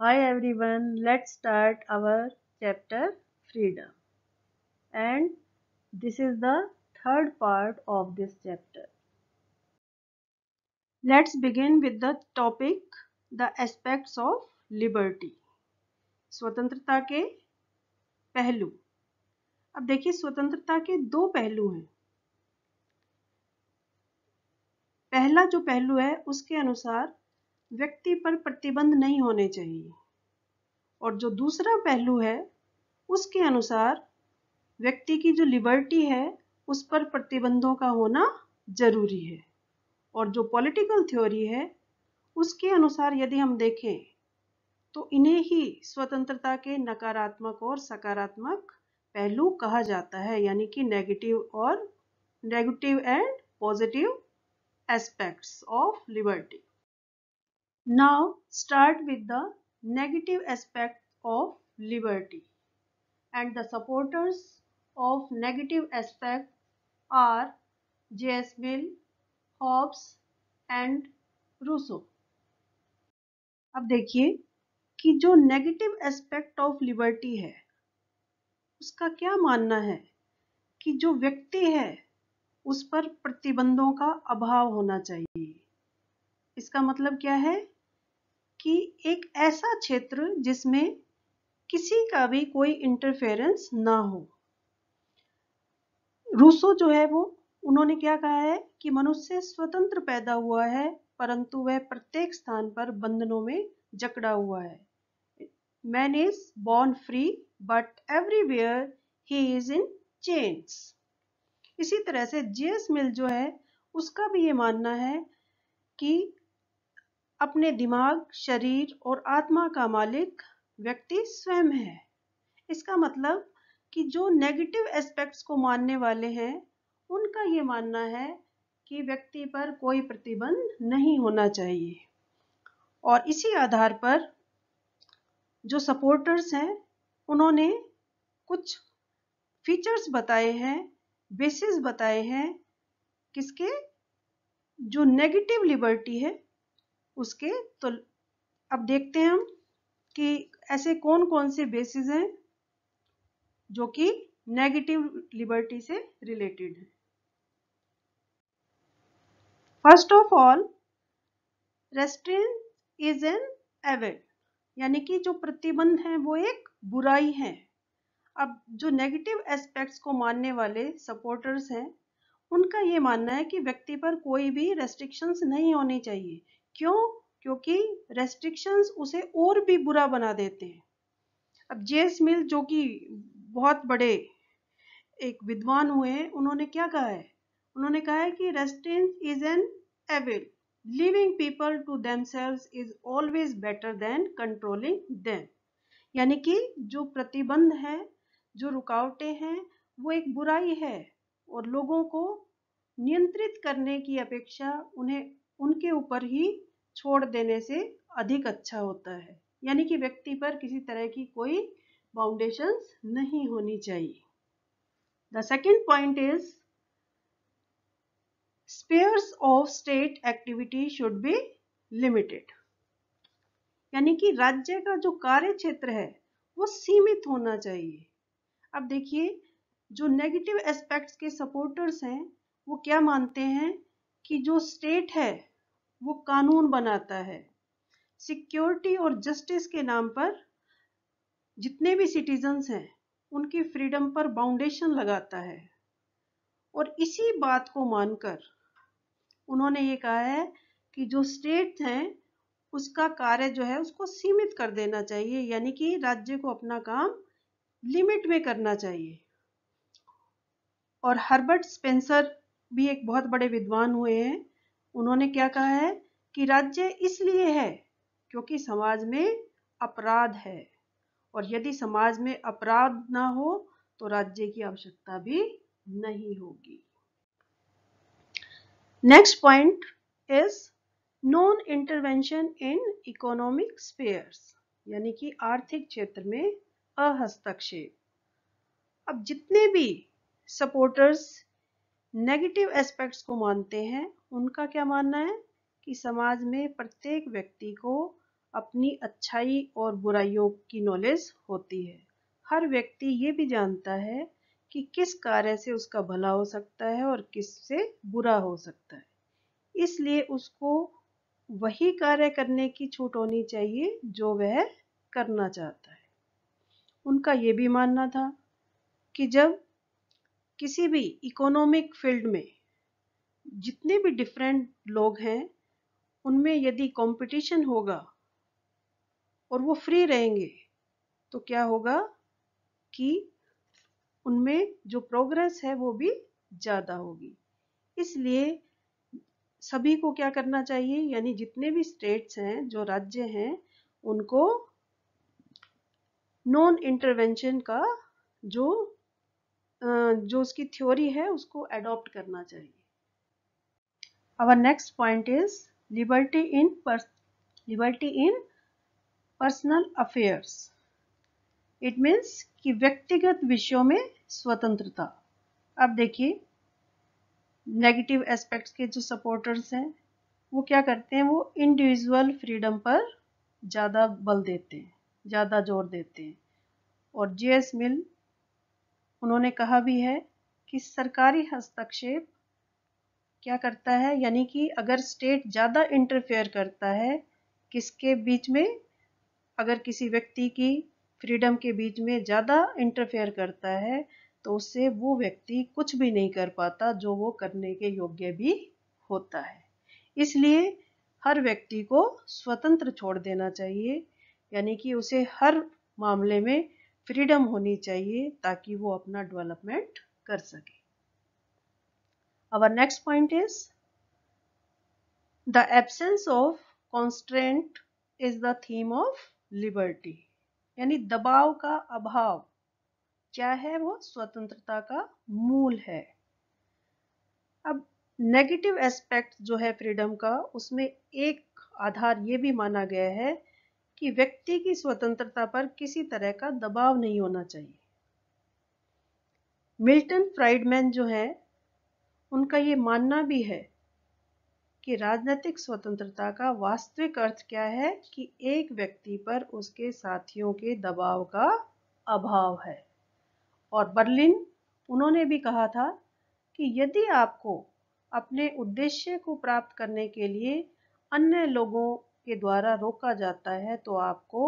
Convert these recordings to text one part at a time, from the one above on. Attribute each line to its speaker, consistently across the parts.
Speaker 1: Hi everyone, let's start our chapter Freedom. And this is the third part of this chapter. Let's begin with the topic the aspects of liberty. स्वतंत्रता के पहलू अब देखिए स्वतंत्रता के दो पहलू हैं पहला जो पहलू है उसके अनुसार व्यक्ति पर प्रतिबंध नहीं होने चाहिए और जो दूसरा पहलू है उसके अनुसार व्यक्ति की जो लिबर्टी है उस पर प्रतिबंधों का होना जरूरी है और जो पॉलिटिकल थ्योरी है उसके अनुसार यदि हम देखें तो इन्हें ही स्वतंत्रता के नकारात्मक और सकारात्मक पहलू कहा जाता है यानी कि नेगेटिव और negative and positive aspects of liberty Now start with the negative aspect of liberty and the supporters of negative aspect are J.S. Mill, Hobbes and rousseau अब देखिए कि जो नेगेटिव एस्पेक्ट ऑफ लिबर्टी है उसका क्या मानना है कि जो व्यक्ति है उस पर प्रतिबंधों का अभाव होना चाहिए इसका मतलब क्या है कि एक ऐसा क्षेत्र जिसमें किसी का भी कोई इंटरफेरेंस ना हो रूसो जो है वो उन्होंने क्या कहा है कि मनुष्य स्वतंत्र पैदा हुआ है परंतु वह प्रत्येक स्थान पर बंधनों में जकड़ा हुआ है man is born free but everywhere he is in chains इसी तरह से जेस मिल जो है उसका भी ये मानना है कि अपने दिमाग शरीर और आत्मा का मालिक व्यक्ति स्वयं है इसका मतलब कि जो नेगेटिव एस्पेक्ट्स को मानने वाले हैं उनका ये मानना है कि व्यक्ति पर कोई प्रतिबंध नहीं होना चाहिए और इसी आधार पर जो सपोर्टर्स हैं उन्होंने कुछ फीचर्स बताए हैं बेसिस बताए हैं किसके जो नेगेटिव लिबर्टी है उसके तो अब देखते हैं हम कि ऐसे कौन कौन से बेसिस हैं जो कि नेगेटिव लिबर्टी से रिलेटेड है first of all restraint is an evil यानी कि जो प्रतिबंध है वो एक बुराई है अब जो नेगेटिव एस्पेक्ट्स को मानने वाले सपोर्टर्स हैं उनका ये मानना है कि व्यक्ति पर कोई भी रेस्ट्रिक्शंस नहीं होनी चाहिए क्यों क्योंकि रेस्ट्रिक्शंस उसे और भी बुरा बना देते हैं अब जेस मिल जो कि बहुत बड़े एक विद्वान हुए हैं उन्होंने क्या कहा है उन्होंने कहा है कि restraint is an evil leaving people to them is always better than controlling them यानी कि जो प्रतिबंध है जो रुकावटें हैं वो एक बुराई है और लोगों को नियंत्रित करने की अपेक्षा उन्हें उनके ऊपर ही छोड़ देने से अधिक अच्छा होता है यानी कि व्यक्ति पर किसी तरह की कोई बाउंडेशन नहीं होनी चाहिए the second point is spheres of state activity should be limited यानी कि राज्य का जो कार्य क्षेत्र है वो सीमित होना चाहिए अब देखिए जो नेगेटिव एस्पेक्ट्स के सपोर्टर्स हैं वो क्या मानते हैं कि जो स्टेट है वो कानून बनाता है सिक्योरिटी और जस्टिस के नाम पर जितने भी सिटीजन्स हैं उनकी फ्रीडम पर बाउंडेशन लगाता है और इसी बात को मानकर उन्होंने ये कहा है कि जो स्टेट हैं उसका कार्य जो है उसको सीमित कर देना चाहिए यानी कि राज्य को अपना काम लिमिट में करना चाहिए और हर्बर्ट स्पेंसर भी एक बहुत बड़े विद्वान हुए हैं उन्होंने क्या कहा है कि राज्य इसलिए है क्योंकि समाज में अपराध है और यदि समाज में अपराध ना हो तो राज्य की आवश्यकता भी नहीं होगी next point is non intervention in economic spheres यानी कि आर्थिक क्षेत्र में अहस्तक्षेप अब जितने भी सपोर्टर्स नेगेटिव एस्पेक्ट्स को मानते हैं उनका क्या मानना है कि समाज में प्रत्येक व्यक्ति को अपनी अच्छाई और बुराइयों की नॉलेज होती है हर व्यक्ति ये भी जानता है कि किस कार्य से उसका भला हो सकता है और किस से बुरा हो सकता है इसलिए उसको वही कार्य करने की छूट होनी चाहिए जो वह करना चाहता है उनका ये भी मानना था कि जब किसी भी इकोनॉमिक फील्ड में जितने भी डिफरेंट लोग हैं उनमें यदि कंपटीशन होगा और वो फ्री रहेंगे तो क्या होगा कि उनमें जो प्रोग्रेस है वो भी ज़्यादा होगी इसलिए सभी को क्या करना चाहिए यानी जितने भी स्टेट्स हैं जो राज्य हैं उनको नॉन इंटरवेंशन का जो जो उसकी थ्योरी है उसको एडॉप्ट करना चाहिए our next point is liberty in liberty in personal affairs it means कि व्यक्तिगत विषयों में स्वतंत्रता अब देखिए नेगेटिव एस्पेक्ट्स के जो सपोर्टर्स हैं वो क्या करते हैं वो इंडिविजुअल फ्रीडम पर ज़्यादा बल देते हैं ज़्यादा जोर देते हैं और जे एस मिल उन्होंने कहा भी है कि सरकारी हस्तक्षेप क्या करता है यानी कि अगर स्टेट ज़्यादा इंटरफेयर करता है किसके बीच में अगर किसी व्यक्ति की फ्रीडम के बीच में ज़्यादा इंटरफेयर करता है तो उससे वो व्यक्ति कुछ भी नहीं कर पाता जो वो करने के योग्य भी होता है इसलिए हर व्यक्ति को स्वतंत्र छोड़ देना चाहिए यानी कि उसे हर मामले में फ्रीडम होनी चाहिए ताकि वो अपना डेवलपमेंट कर सके our next point is the absence of constraint is the theme of liberty यानी दबाव का अभाव क्या है वो स्वतंत्रता का मूल है अब नेगेटिव एस्पेक्ट जो है फ्रीडम का उसमें एक आधार ये भी माना गया है कि व्यक्ति की स्वतंत्रता पर किसी तरह का दबाव नहीं होना चाहिए मिल्टन फ्राइडमैन जो है उनका ये मानना भी है कि राजनीतिक स्वतंत्रता का वास्तविक अर्थ क्या है कि एक व्यक्ति पर उसके साथियों के दबाव का अभाव है और बर्लिन उन्होंने भी कहा था कि यदि आपको अपने उद्देश्य को प्राप्त करने के लिए अन्य लोगों के द्वारा रोका जाता है तो आपको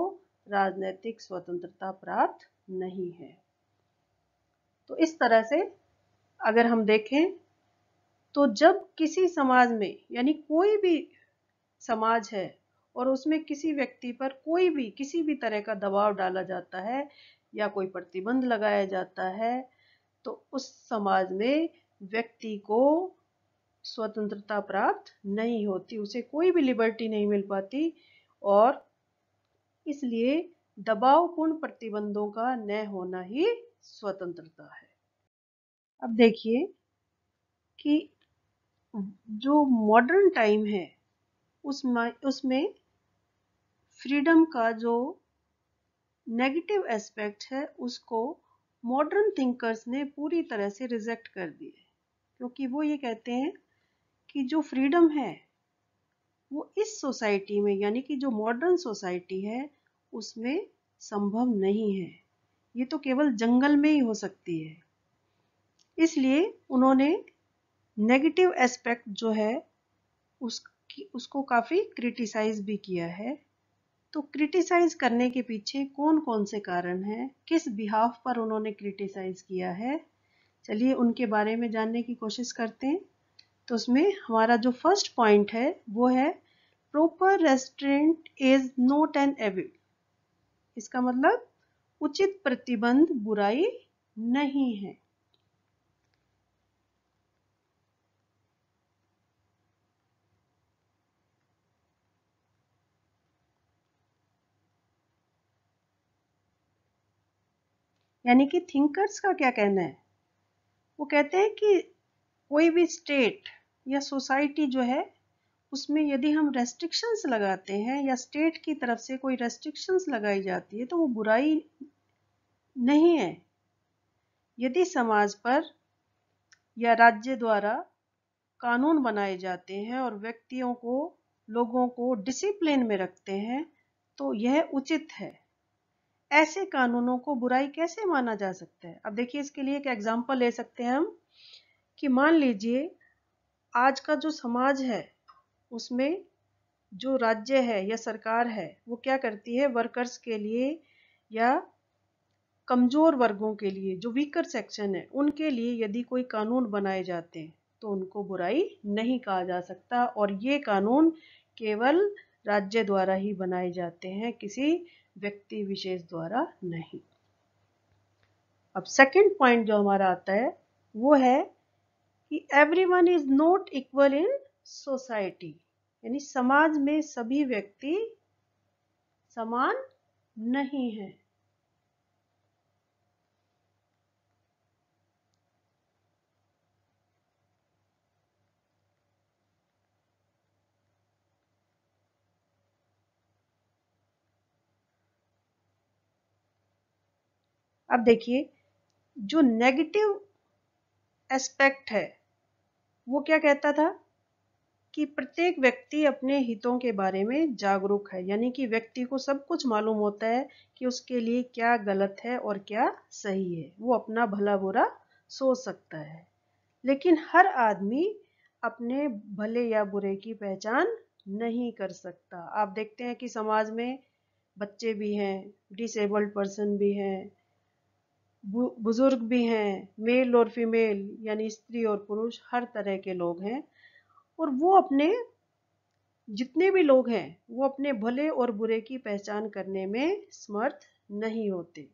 Speaker 1: राजनैतिक स्वतंत्रता प्राप्त नहीं है तो इस तरह से अगर हम देखें तो जब किसी समाज में यानी कोई भी समाज है और उसमें किसी व्यक्ति पर कोई भी किसी भी तरह का दबाव डाला जाता है या कोई प्रतिबंध लगाया जाता है तो उस समाज में व्यक्ति को स्वतंत्रता प्राप्त नहीं होती उसे कोई भी लिबर्टी नहीं मिल पाती और इसलिए दबावपूर्ण प्रतिबंधों का न होना ही स्वतंत्रता है अब देखिए कि जो मॉडर्न टाइम है उसमें उसमें फ्रीडम का जो नेगेटिव एस्पेक्ट है उसको मॉडर्न थिंकर्स ने पूरी तरह से रिजेक्ट कर दिया क्योंकि वो ये कहते हैं कि जो फ्रीडम है वो इस सोसाइटी में यानी कि जो मॉडर्न सोसाइटी है उसमें संभव नहीं है ये तो केवल जंगल में ही हो सकती है इसलिए उन्होंने नेगेटिव एस्पेक्ट जो है उसकी उसको काफ़ी क्रिटिसाइज भी किया है तो क्रिटिसाइज करने के पीछे कौन कौन से कारण हैं किस बिहाफ पर उन्होंने क्रिटिसाइज किया है चलिए उनके बारे में जानने की कोशिश करते हैं तो उसमें हमारा जो फर्स्ट पॉइंट है वो है proper restraint is not an evil इसका मतलब उचित प्रतिबंध बुराई नहीं है यानी कि थिंकर्स का क्या कहना है वो कहते हैं कि कोई भी स्टेट या सोसाइटी जो है उसमें यदि हम रेस्ट्रिक्शंस लगाते हैं या स्टेट की तरफ से कोई रेस्ट्रिक्शंस लगाई जाती है तो वो बुराई नहीं है यदि समाज पर या राज्य द्वारा कानून बनाए जाते हैं और व्यक्तियों को लोगों को डिसिप्लिन में रखते हैं तो यह उचित है ऐसे कानूनों को बुराई कैसे माना जा सकता है अब देखिए इसके लिए एक एग्जाम्पल ले सकते हैं हम कि मान लीजिए आज का जो समाज है उसमें जो राज्य है या सरकार है वो क्या करती है वर्कर्स के लिए या कमज़ोर वर्गों के लिए जो वीकर सेक्शन है उनके लिए यदि कोई कानून बनाए जाते हैं तो उनको बुराई नहीं कहा जा सकता और ये कानून केवल राज्य द्वारा ही बनाए जाते हैं किसी व्यक्ति विशेष द्वारा नहीं अब सेकंड पॉइंट जो हमारा आता है वो है कि everyone is not equal in society यानी समाज में सभी व्यक्ति समान नहीं है अब देखिए जो नेगेटिव एस्पेक्ट है वो क्या कहता था कि प्रत्येक व्यक्ति अपने हितों के बारे में जागरूक है यानी कि व्यक्ति को सब कुछ मालूम होता है कि उसके लिए क्या गलत है और क्या सही है वो अपना भला बुरा सोच सकता है लेकिन हर आदमी अपने भले या बुरे की पहचान नहीं कर सकता आप देखते हैं कि समाज में बच्चे भी हैं डिसेबल्ड पर्सन भी हैं बुज़ुर्ग भी हैं मेल और फीमेल यानी स्त्री और पुरुष हर तरह के लोग हैं और वो अपने जितने भी लोग हैं वो अपने भले और बुरे की पहचान करने में समर्थ नहीं होते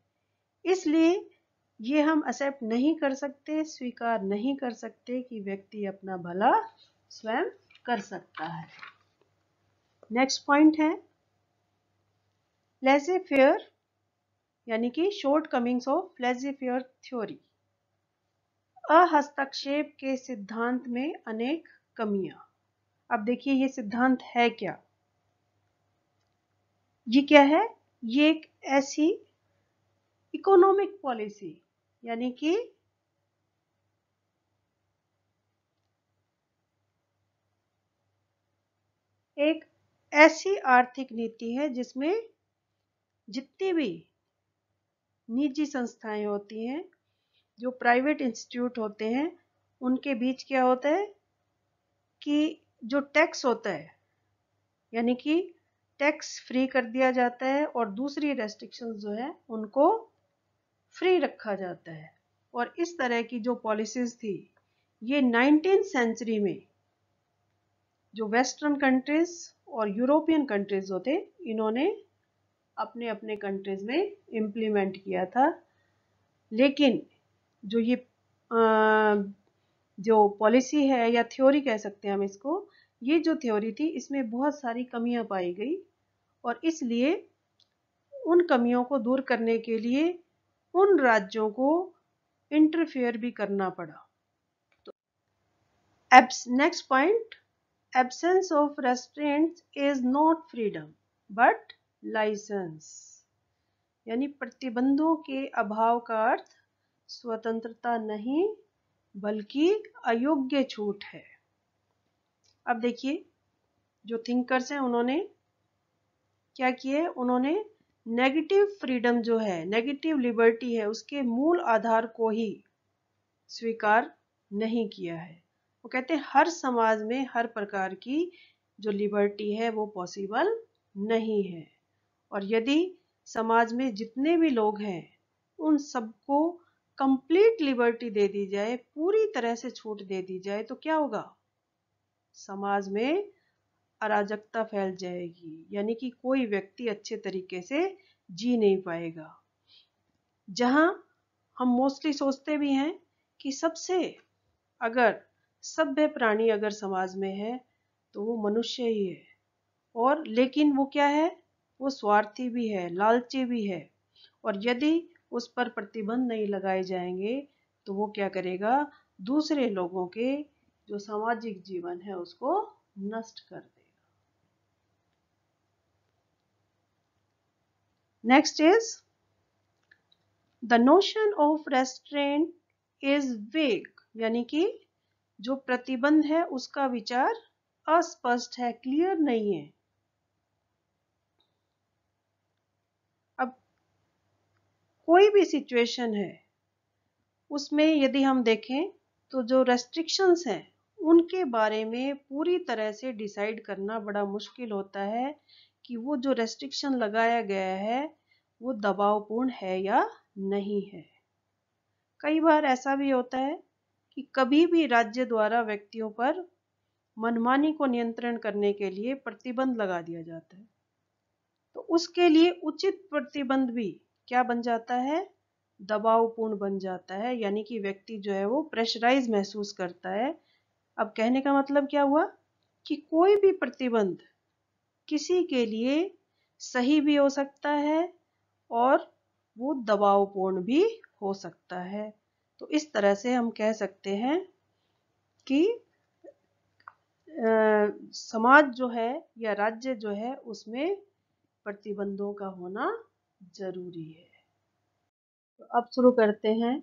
Speaker 1: इसलिए ये हम एक्सेप्ट नहीं कर सकते स्वीकार नहीं कर सकते कि व्यक्ति अपना भला स्वयं कर सकता है नेक्स्ट पॉइंट है लेसे फेयर यानी कि shortcomings of laissez faire theory अहस्तक्षेप के सिद्धांत में अनेक कमियां अब देखिए ये सिद्धांत है क्या ये क्या है ये एक ऐसी इकोनॉमिक पॉलिसी यानी कि एक ऐसी आर्थिक नीति है जिसमें जितनी भी निजी संस्थाएं होती हैं जो प्राइवेट इंस्टीट्यूट होते हैं उनके बीच क्या होता है कि जो टैक्स होता है यानी कि टैक्स फ्री कर दिया जाता है और दूसरी रेस्ट्रिक्शंस जो है उनको फ्री रखा जाता है और इस तरह की जो पॉलिसीज थी ये नाइनटीन सेंचुरी में जो वेस्टर्न कंट्रीज और यूरोपियन कंट्रीज होते इन्होंने अपने अपने कंट्रीज़ में इम्प्लीमेंट किया था लेकिन जो ये जो पॉलिसी है या थ्योरी कह सकते हैं हम इसको ये जो थ्योरी थी इसमें बहुत सारी कमियां पाई गई और इसलिए उन कमियों को दूर करने के लिए उन राज्यों को इंटरफेयर भी करना पड़ा तो abs next point absence of restraint is not freedom but license यानी प्रतिबंधों के अभाव का अर्थ स्वतंत्रता नहीं बल्कि अयोग्य छूट है अब देखिए जो थिंकर्स हैं उन्होंने क्या किए उन्होंने नेगेटिव फ्रीडम जो है नेगेटिव लिबर्टी है उसके मूल आधार को ही स्वीकार नहीं किया है वो कहते हैं हर समाज में हर प्रकार की जो लिबर्टी है वो पॉसिबल नहीं है और यदि समाज में जितने भी लोग हैं उन सबको कंप्लीट लिबर्टी दे दी जाए पूरी तरह से छूट दे दी जाए तो क्या होगा समाज में अराजकता फैल जाएगी यानी कि कोई व्यक्ति अच्छे तरीके से जी नहीं पाएगा जहां हम मोस्टली सोचते भी हैं कि सबसे अगर सभ्य प्राणी अगर समाज में है तो वो मनुष्य ही है और लेकिन वो क्या है वो स्वार्थी भी है लालची भी है और यदि उस पर प्रतिबंध नहीं लगाए जाएंगे तो वो क्या करेगा दूसरे लोगों के जो सामाजिक जीवन है उसको नष्ट कर देगा next is the notion of restraint is vague यानी कि जो प्रतिबंध है उसका विचार अस्पष्ट है क्लियर नहीं है कोई भी सिचुएशन है उसमें यदि हम देखें तो जो रेस्ट्रिक्शंस हैं उनके बारे में पूरी तरह से डिसाइड करना बड़ा मुश्किल होता है कि वो जो रेस्ट्रिक्शन लगाया गया है वो दबावपूर्ण है या नहीं है कई बार ऐसा भी होता है कि कभी भी राज्य द्वारा व्यक्तियों पर मनमानी को नियंत्रण करने के लिए प्रतिबंध लगा दिया जाता है तो उसके लिए उचित प्रतिबंध भी क्या बन जाता है दबावपूर्ण बन जाता है यानी कि व्यक्ति जो है वो प्रेशराइज महसूस करता है अब कहने का मतलब क्या हुआ कि कोई भी प्रतिबंध किसी के लिए सही भी हो सकता है और वो दबावपूर्ण भी हो सकता है तो इस तरह से हम कह सकते हैं कि आ, समाज जो है या राज्य जो है उसमें प्रतिबंधों का होना ज़रूरी है तो अब शुरू करते हैं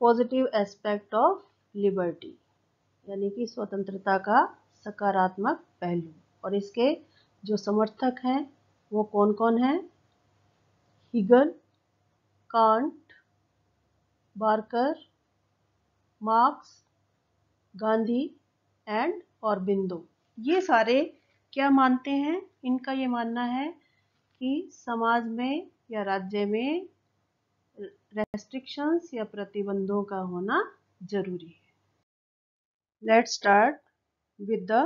Speaker 1: पॉजिटिव एस्पेक्ट ऑफ लिबर्टी यानी कि स्वतंत्रता का सकारात्मक पहलू और इसके जो समर्थक हैं वो कौन कौन हैं Hegel Kant Barker Marx Gandhi and और बिंदु ये सारे क्या मानते हैं इनका ये मानना है कि समाज में या राज्य में रेस्ट्रिक्शंस या प्रतिबंधों का होना जरूरी है let start with the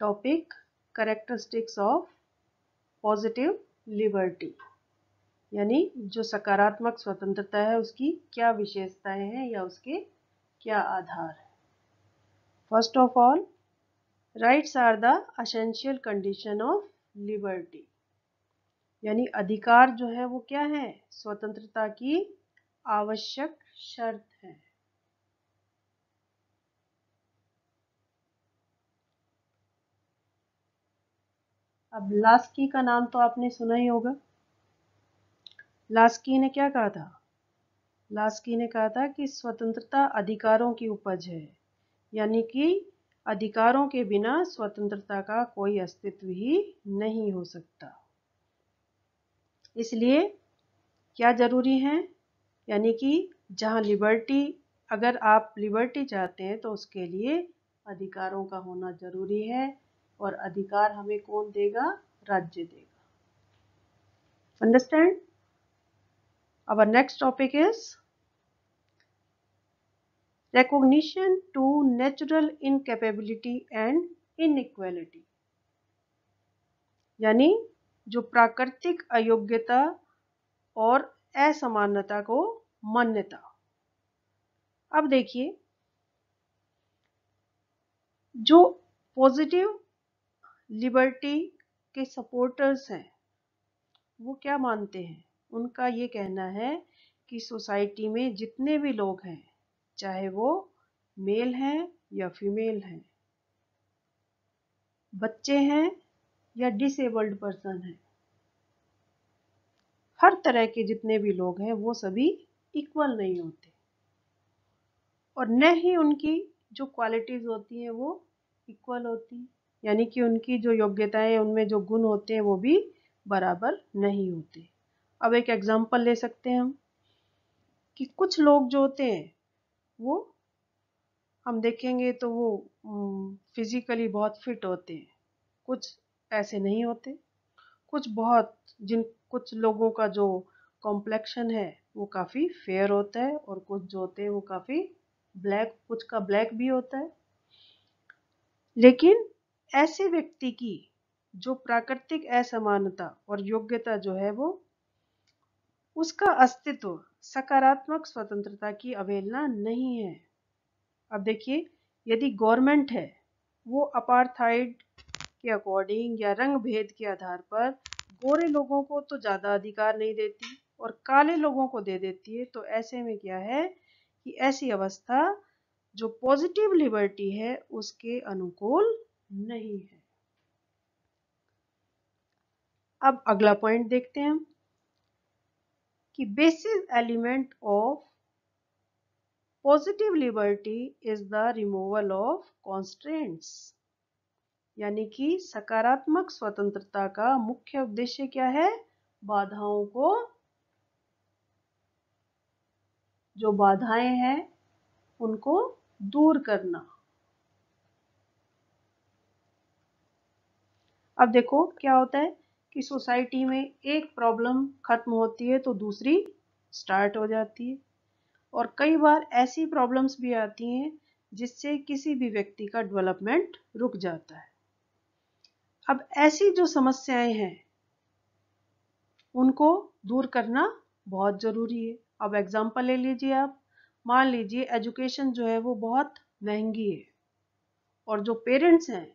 Speaker 1: topic characteristics of positive liberty यानी जो सकारात्मक स्वतंत्रता है उसकी क्या विशेषताएं हैं या उसके क्या आधार है first of all rights are the essential condition of liberty यानी अधिकार जो है वो क्या है स्वतंत्रता की आवश्यक शर्त है अब लास्की का नाम तो आपने सुना ही होगा लास्की ने क्या कहा था लास्की ने कहा था कि स्वतंत्रता अधिकारों की उपज है यानी कि अधिकारों के बिना स्वतंत्रता का कोई अस्तित्व ही नहीं हो सकता इसलिए क्या ज़रूरी है यानी कि जहाँ लिबर्टी अगर आप लिबर्टी चाहते हैं तो उसके लिए अधिकारों का होना ज़रूरी है और अधिकार हमें कौन देगा राज्य देगा understand our next topic is recognition to natural incapability and inequality यानी जो प्राकृतिक अयोग्यता और असमानता को मान्यता अब देखिए जो पॉजिटिव लिबर्टी के सपोर्टर्स हैं वो क्या मानते हैं उनका ये कहना है कि सोसाइटी में जितने भी लोग हैं चाहे वो मेल हैं या फीमेल हैं बच्चे हैं या डिसेबल्ड पर्सन है हर तरह के जितने भी लोग हैं वो सभी इक्वल नहीं होते और न ही उनकी जो क्वालिटीज़ होती हैं वो इक्वल होती हैं यानी कि उनकी जो योग्यताएं उनमें जो गुण होते हैं वो भी बराबर नहीं होते अब एक एग्ज़ाम्पल ले सकते हैं हम कि कुछ लोग जो होते हैं वो हम देखेंगे तो वो फिज़िकली बहुत फिट होते हैं कुछ ऐसे नहीं होते कुछ बहुत जिन कुछ लोगों का जो कॉम्प्लेक्शन है वो काफ़ी फेयर होता है और कुछ जो होते हैं वो काफ़ी ब्लैक कुछ का ब्लैक भी होता है लेकिन ऐसे व्यक्ति की जो प्राकृतिक असमानता और योग्यता जो है वो उसका अस्तित्व सकारात्मक स्वतंत्रता की अवेलना नहीं है अब देखिए यदि गवर्नमेंट है वो अपार्थाइड के अकॉर्डिंग या रंग भेद के आधार पर गोरे लोगों को तो ज़्यादा अधिकार नहीं देती और काले लोगों को दे देती है तो ऐसे में क्या है कि ऐसी अवस्था जो पॉजिटिव लिबर्टी है उसके अनुकूल नहीं है अब अगला पॉइंट देखते हैं कि basis element of positive liberty is the removal of constraints यानी कि सकारात्मक स्वतंत्रता का मुख्य उद्देश्य क्या है बाधाओं को जो बाधाएं हैं उनको दूर करना अब देखो क्या होता है कि सोसाइटी में एक प्रॉब्लम खत्म होती है तो दूसरी स्टार्ट हो जाती है और कई बार ऐसी प्रॉब्लम्स भी आती हैं जिससे किसी भी व्यक्ति का डेवलपमेंट रुक जाता है अब ऐसी जो समस्याएं हैं उनको दूर करना बहुत ज़रूरी है अब एग्जाम्पल ले लीजिए आप मान लीजिए एजुकेशन जो है वो बहुत महंगी है और जो पेरेंट्स हैं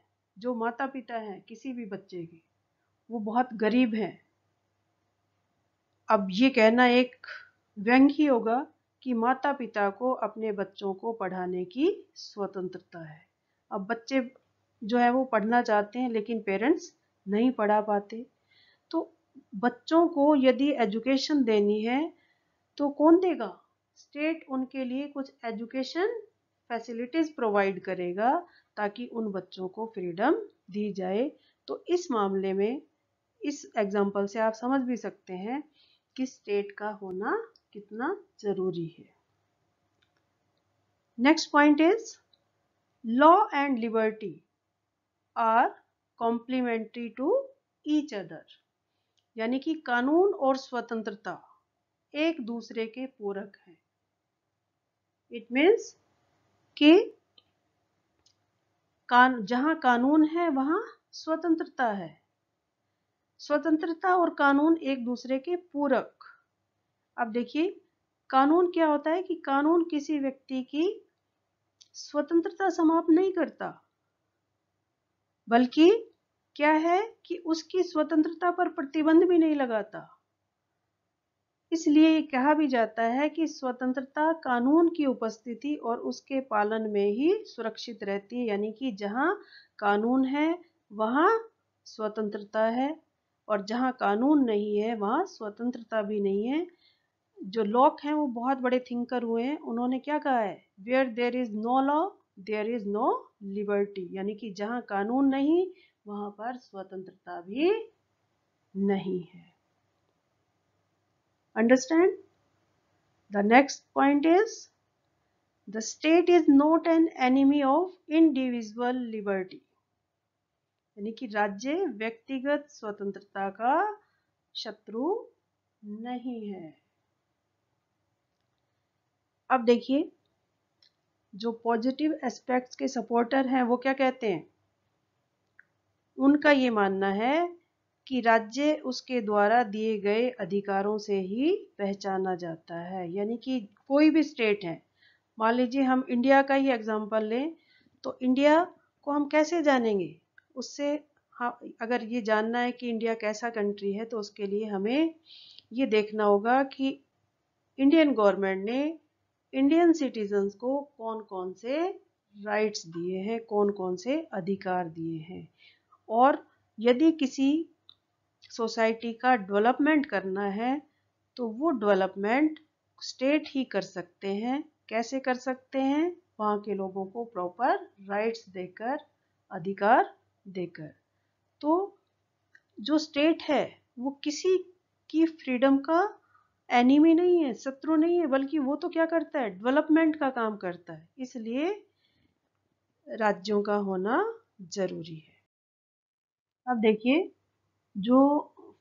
Speaker 1: जो माता पिता हैं किसी भी बच्चे के वो बहुत गरीब हैं अब ये कहना एक व्यंग ही होगा कि माता पिता को अपने बच्चों को पढ़ाने की स्वतंत्रता है अब बच्चे जो है वो पढ़ना चाहते हैं लेकिन पेरेंट्स नहीं पढ़ा पाते तो बच्चों को यदि एजुकेशन देनी है तो कौन देगा स्टेट उनके लिए कुछ एजुकेशन फैसिलिटीज़ प्रोवाइड करेगा ताकि उन बच्चों को फ्रीडम दी जाए तो इस मामले में इस एग्जाम्पल से आप समझ भी सकते हैं कि स्टेट का होना कितना ज़रूरी है next point is law and liberty are complementary to each other यानी कि कानून और स्वतंत्रता एक दूसरे के पूरक हैं इट मीन्स कि कान कानून है वहां स्वतंत्रता है स्वतंत्रता और कानून एक दूसरे के पूरक अब देखिए कानून क्या होता है कि कानून किसी व्यक्ति की स्वतंत्रता समाप्त नहीं करता बल्कि क्या है कि उसकी स्वतंत्रता पर प्रतिबंध भी नहीं लगाता इसलिए ये कहा भी जाता है कि स्वतंत्रता कानून की उपस्थिति और उसके पालन में ही सुरक्षित रहती है यानी कि जहाँ कानून है वहाँ स्वतंत्रता है और जहाँ कानून नहीं है वहाँ स्वतंत्रता भी नहीं है जो लॉक हैं वो बहुत बड़े थिंकर हुए हैं उन्होंने क्या कहा है where there is no law there is no liberty यानी कि जहां कानून नहीं वहां पर स्वतंत्रता भी नहीं है understand the next point is the state is not an enemy of individual liberty यानी कि राज्य व्यक्तिगत स्वतंत्रता का शत्रु नहीं है अब देखिए जो पॉजिटिव एस्पेक्ट्स के सपोर्टर हैं वो क्या कहते हैं उनका ये मानना है कि राज्य उसके द्वारा दिए गए अधिकारों से ही पहचाना जाता है यानी कि कोई भी स्टेट है मान लीजिए हम इंडिया का ही एग्जाम्पल लें तो इंडिया को हम कैसे जानेंगे उससे हाँ अगर ये जानना है कि इंडिया कैसा कंट्री है तो उसके लिए हमें ये देखना होगा कि इंडियन गवर्नमेंट ने इंडियन सिटीजन्स को कौन कौन से राइट्स दिए हैं कौन कौन से अधिकार दिए हैं और यदि किसी सोसाइटी का डेवलपमेंट करना है तो वो डेवलपमेंट स्टेट ही कर सकते हैं कैसे कर सकते हैं वहाँ के लोगों को प्रॉपर राइट्स देकर अधिकार देकर तो जो स्टेट है वो किसी की फ्रीडम का एनिमी नहीं है शत्रु नहीं है बल्कि वो तो क्या करता है डेवलपमेंट का काम करता है इसलिए राज्यों का होना जरूरी है अब देखिए जो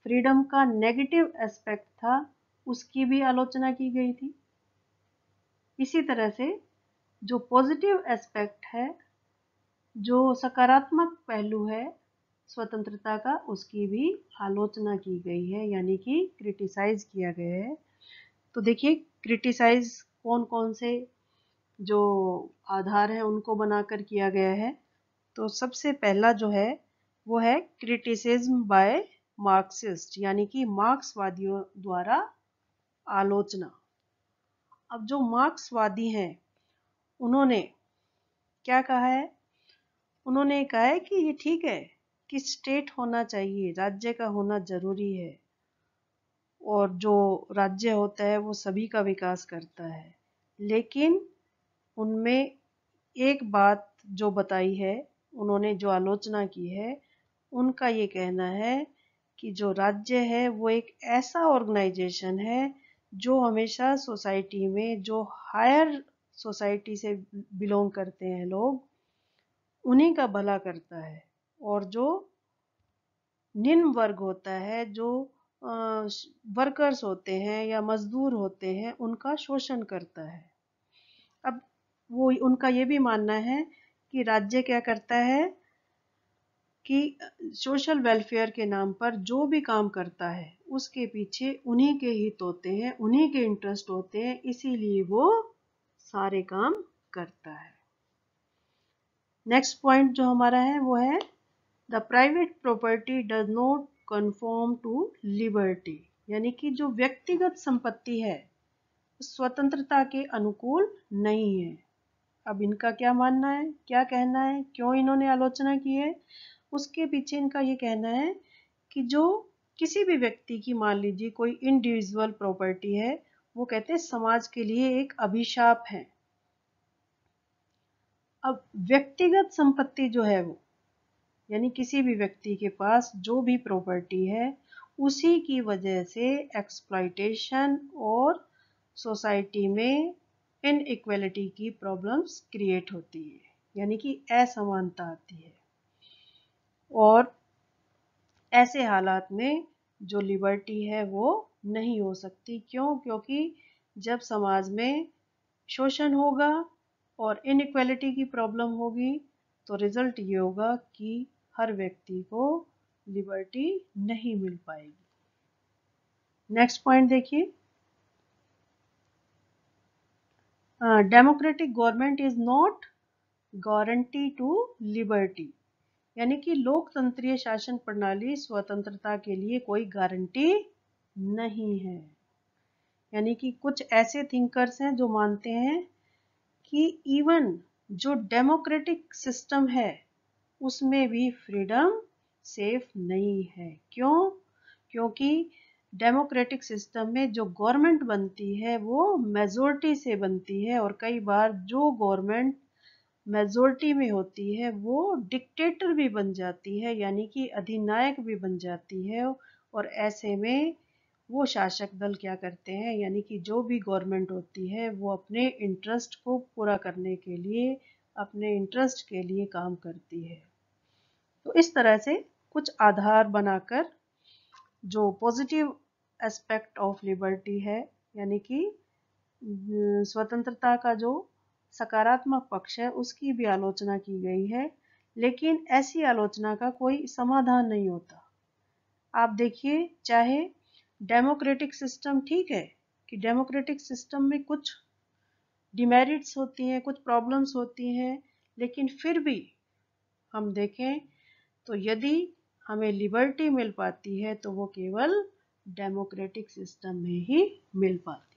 Speaker 1: फ्रीडम का नेगेटिव एस्पेक्ट था उसकी भी आलोचना की गई थी इसी तरह से जो पॉजिटिव एस्पेक्ट है जो सकारात्मक पहलू है स्वतंत्रता का उसकी भी आलोचना की गई है यानी कि क्रिटिसाइज किया गया है तो देखिए क्रिटिसाइज कौन कौन से जो आधार हैं उनको बनाकर किया गया है तो सबसे पहला जो है वो है क्रिटिसिज्म बाय मार्क्सिस्ट यानी कि मार्क्सवादियों द्वारा आलोचना अब जो मार्क्सवादी हैं उन्होंने क्या कहा है उन्होंने कहा है कि ये ठीक है कि स्टेट होना चाहिए राज्य का होना जरूरी है और जो राज्य होता है वो सभी का विकास करता है लेकिन उनमें एक बात जो बताई है उन्होंने जो आलोचना की है उनका ये कहना है कि जो राज्य है वो एक ऐसा ऑर्गेनाइजेशन है जो हमेशा सोसाइटी में जो हायर सोसाइटी से बिलोंग करते हैं लोग उन्हीं का भला करता है और जो निम्न वर्ग होता है जो वर्कर्स होते हैं या मजदूर होते हैं उनका शोषण करता है अब वो उनका ये भी मानना है कि राज्य क्या करता है कि सोशल वेलफेयर के नाम पर जो भी काम करता है उसके पीछे उन्हीं के हित होते हैं उन्हीं के इंटरेस्ट होते हैं इसीलिए वो सारे काम करता है नेक्स्ट पॉइंट जो हमारा है वो है the private property does not conform to liberty यानी कि जो व्यक्तिगत संपत्ति है स्वतंत्रता के अनुकूल नहीं है अब इनका क्या मानना है क्या कहना है क्यों इन्होंने आलोचना की है उसके पीछे इनका ये कहना है कि जो किसी भी व्यक्ति की मान लीजिए कोई इंडिविजुअल प्रॉपर्टी है वो कहते हैं समाज के लिए एक अभिशाप है अब व्यक्तिगत संपत्ति जो है वो यानी किसी भी व्यक्ति के पास जो भी प्रॉपर्टी है उसी की वजह से एक्सप्लाइटेशन और सोसाइटी में इनइक्वलिटी की प्रॉब्लम्स क्रिएट होती है यानी कि असमानता आती है और ऐसे हालात में जो लिबर्टी है वो नहीं हो सकती क्यों क्योंकि जब समाज में शोषण होगा और इनइक्वलिटी की प्रॉब्लम होगी तो रिजल्ट ये होगा कि हर व्यक्ति को लिबर्टी नहीं मिल पाएगी नेक्स्ट पॉइंट देखिए democratic government is not guarantee to liberty यानी कि लोकतंत्रीय शासन प्रणाली स्वतंत्रता के लिए कोई गारंटी नहीं है यानी कि कुछ ऐसे थिंकर्स हैं जो मानते हैं कि इवन जो डेमोक्रेटिक सिस्टम है उसमें भी फ्रीडम सेफ नहीं है क्यों क्योंकि डेमोक्रेटिक सिस्टम में जो गवर्नमेंट बनती है वो मेजोरिटी से बनती है और कई बार जो गवर्नमेंट मेजोरिटी में होती है वो डिक्टेटर भी बन जाती है यानी कि अधिनायक भी बन जाती है और ऐसे में वो शासक दल क्या करते हैं यानी कि जो भी गवर्नमेंट होती है वो अपने इंटरेस्ट को पूरा करने के लिए अपने इंटरेस्ट के लिए काम करती है तो इस तरह से कुछ आधार बनाकर जो पॉजिटिव एस्पेक्ट ऑफ लिबर्टी है यानी कि स्वतंत्रता का जो सकारात्मक पक्ष है उसकी भी आलोचना की गई है लेकिन ऐसी आलोचना का कोई समाधान नहीं होता आप देखिए चाहे डेमोक्रेटिक सिस्टम ठीक है कि डेमोक्रेटिक सिस्टम में कुछ डिमेरिट्स होती हैं कुछ प्रॉब्लम्स होती हैं लेकिन फिर भी हम देखें तो यदि हमें लिबर्टी मिल पाती है तो वो केवल डेमोक्रेटिक सिस्टम में ही मिल पाती